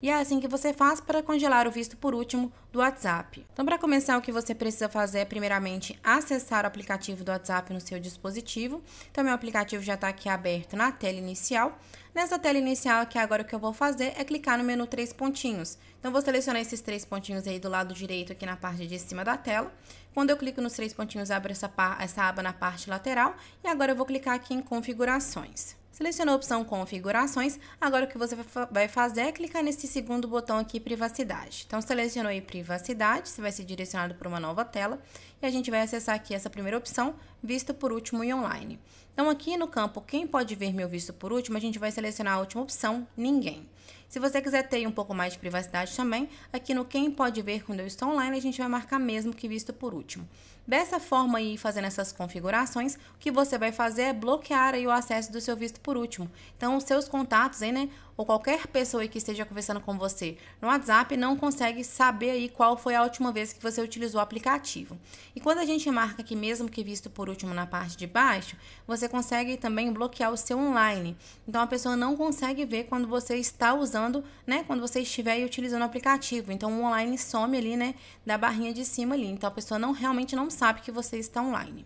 E é assim que você faz para congelar o visto por último do WhatsApp. Então, para começar, o que você precisa fazer é, primeiramente, acessar o aplicativo do WhatsApp no seu dispositivo. Então, meu aplicativo já está aqui aberto na tela inicial. Nessa tela inicial aqui, agora o que eu vou fazer é clicar no menu três pontinhos. Então, vou selecionar esses três pontinhos aí do lado direito, aqui na parte de cima da tela. Quando eu clico nos três pontinhos, abre essa, essa aba na parte lateral. E agora eu vou clicar aqui em configurações. Selecionou a opção configurações. Agora o que você vai fazer é clicar nesse segundo botão aqui, privacidade. Então selecionou aí privacidade, você vai ser direcionado para uma nova tela. E a gente vai acessar aqui essa primeira opção, visto por último e online. Então aqui no campo, quem pode ver meu visto por último, a gente vai selecionar a última opção, ninguém. Se você quiser ter um pouco mais de privacidade também, aqui no Quem Pode Ver Quando Eu Estou Online, a gente vai marcar mesmo que visto por último. Dessa forma e fazendo essas configurações, o que você vai fazer é bloquear aí o acesso do seu visto por último. Então, os seus contatos aí, né, ou qualquer pessoa aí que esteja conversando com você no WhatsApp não consegue saber aí qual foi a última vez que você utilizou o aplicativo. E quando a gente marca aqui mesmo que visto por último na parte de baixo, você consegue também bloquear o seu online. Então, a pessoa não consegue ver quando você está usando né? Quando você estiver utilizando o aplicativo. Então, o online some ali, né? Da barrinha de cima ali. Então, a pessoa não realmente não sabe que você está online.